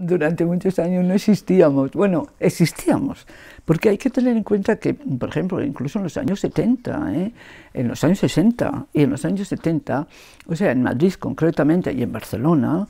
durante muchos años no existíamos. Bueno, existíamos, porque hay que tener en cuenta que, por ejemplo, incluso en los años 70, ¿eh? en los años 60 y en los años 70, o sea, en Madrid concretamente y en Barcelona,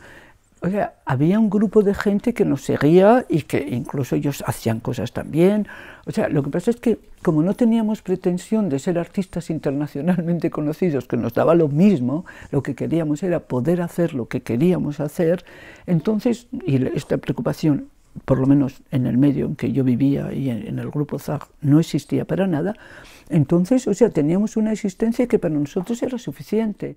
o sea, había un grupo de gente que nos seguía y que incluso ellos hacían cosas también. O sea, lo que pasa es que como no teníamos pretensión de ser artistas internacionalmente conocidos, que nos daba lo mismo, lo que queríamos era poder hacer lo que queríamos hacer, entonces, y esta preocupación, por lo menos en el medio en que yo vivía y en, el grupo ZAG, no existía para nada, entonces, o sea, teníamos una existencia que para nosotros era suficiente.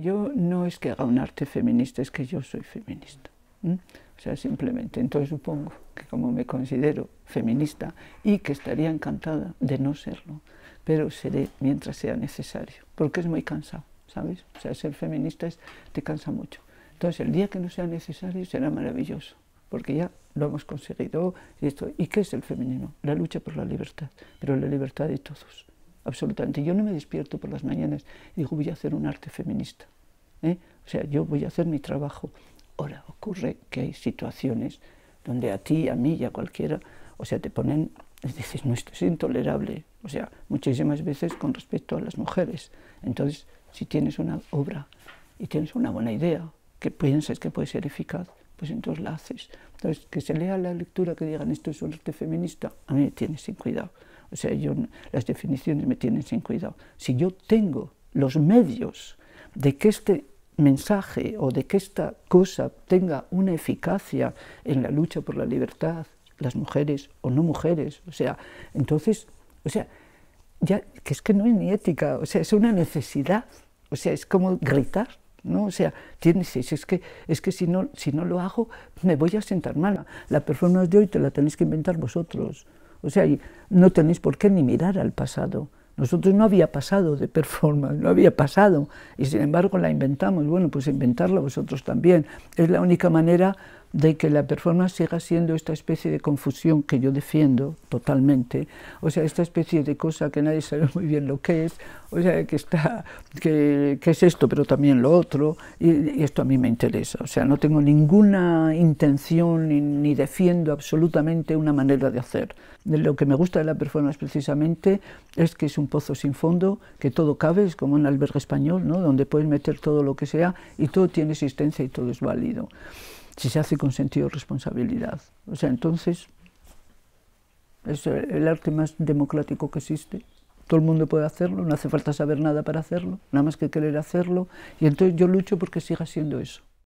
Yo no es que haga un arte feminista, es que yo soy feminista. O sea, simplemente, entonces supongo que como me considero feminista y que estaría encantada de no serlo, pero seré mientras sea necesario, porque es muy cansado, ¿sabes? O sea, ser feminista es, te cansa mucho. Entonces, el día que no sea necesario será maravilloso, porque ya lo hemos conseguido. Y, esto, ¿Y qué es el feminismo? La lucha por la libertad, pero la libertad de todos absolutamente. Yo no me despierto por las mañanas y digo, voy a hacer un arte feminista. ¿eh? O sea, yo voy a hacer mi trabajo. Ahora ocurre que hay situaciones donde a ti, a mí y a cualquiera, o sea, te ponen, es decir, no, esto es intolerable. O sea, muchísimas veces con respecto a las mujeres. Entonces, si tienes una obra y tienes una buena idea que piensas que puede ser eficaz, pues entonces la haces. Entonces, que se lea la lectura que digan esto es un arte feminista, a mí me tiene sin cuidado. O sea, yo, las definiciones me tienen sin cuidado. Si yo tengo los medios de que este mensaje o de que esta cosa tenga una eficacia en la lucha por la libertad, las mujeres o no mujeres, o sea, entonces, o sea, ya que es que no es ni ética, o sea, es una necesidad, o sea, es como gritar, ¿no? O sea, tienes, es que, es que si, no, si no lo hago me voy a sentar mal. La performance de hoy te la tenéis que inventar vosotros. O sea, no tenéis por qué ni mirar al pasado. Nosotros no había pasado de performance, no había pasado, y sin embargo la inventamos. Bueno, pues inventarla vosotros también. Es la única manera de que la performance siga siendo esta especie de confusión que yo defiendo totalmente, o sea, esta especie de cosa que nadie sabe muy bien lo que es, o sea, que, está, que, es esto, pero también lo otro, y, esto a mí me interesa, o sea, no tengo ninguna intención ni, defiendo absolutamente una manera de hacer. Lo que me gusta de la performance precisamente es que es un pozo sin fondo, que todo cabe, es como un albergue español, ¿no? donde puedes meter todo lo que sea y todo tiene existencia y todo es válido si se hace con sentido de responsabilidad. O sea, entonces es el arte más democrático que existe. Todo el mundo puede hacerlo, no hace falta saber nada para hacerlo, nada más que querer hacerlo. Y entonces yo lucho porque siga siendo eso.